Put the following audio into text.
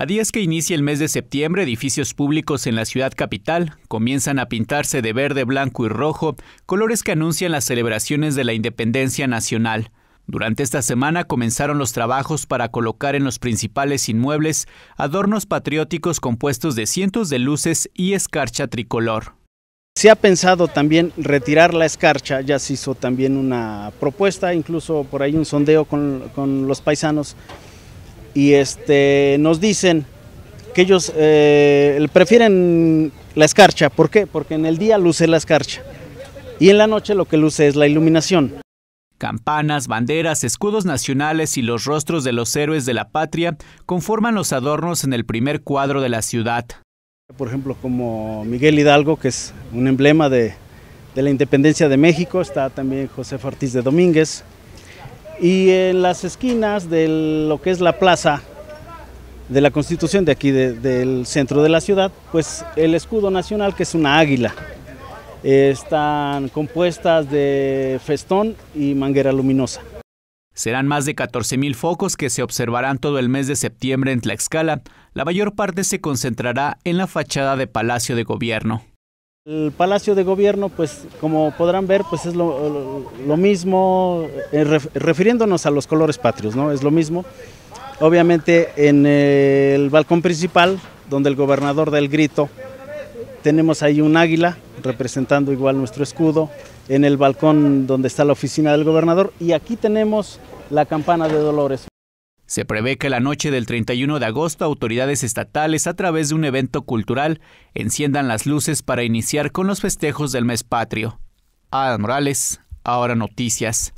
A días que inicia el mes de septiembre, edificios públicos en la ciudad capital comienzan a pintarse de verde, blanco y rojo, colores que anuncian las celebraciones de la independencia nacional. Durante esta semana comenzaron los trabajos para colocar en los principales inmuebles adornos patrióticos compuestos de cientos de luces y escarcha tricolor. Se ha pensado también retirar la escarcha, ya se hizo también una propuesta, incluso por ahí un sondeo con, con los paisanos y este, nos dicen que ellos eh, prefieren la escarcha. ¿Por qué? Porque en el día luce la escarcha y en la noche lo que luce es la iluminación. Campanas, banderas, escudos nacionales y los rostros de los héroes de la patria conforman los adornos en el primer cuadro de la ciudad. Por ejemplo, como Miguel Hidalgo, que es un emblema de, la independencia de México, está también José Ortiz de Domínguez, y en las esquinas de lo que es la plaza de la Constitución de aquí del centro de la ciudad, pues el escudo nacional que es una águila. están compuestas de festón y manguera luminosa. Serán más de 14.000 focos que se observarán todo el mes de septiembre en Tlaxcala. La mayor parte se concentrará en la fachada de Palacio de Gobierno. El Palacio de Gobierno, pues como podrán ver, pues es lo, mismo, eh, refiriéndonos a los colores patrios, ¿no? Es lo mismo. Obviamente en el balcón principal, donde el gobernador da el grito, tenemos ahí un águila representando igual nuestro escudo, en el balcón donde está la oficina del gobernador y aquí tenemos la campana de Dolores. Se prevé que la noche del 31 de agosto autoridades estatales a través de un evento cultural enciendan las luces para iniciar con los festejos del mes patrio. Adam Morales, ahora noticias.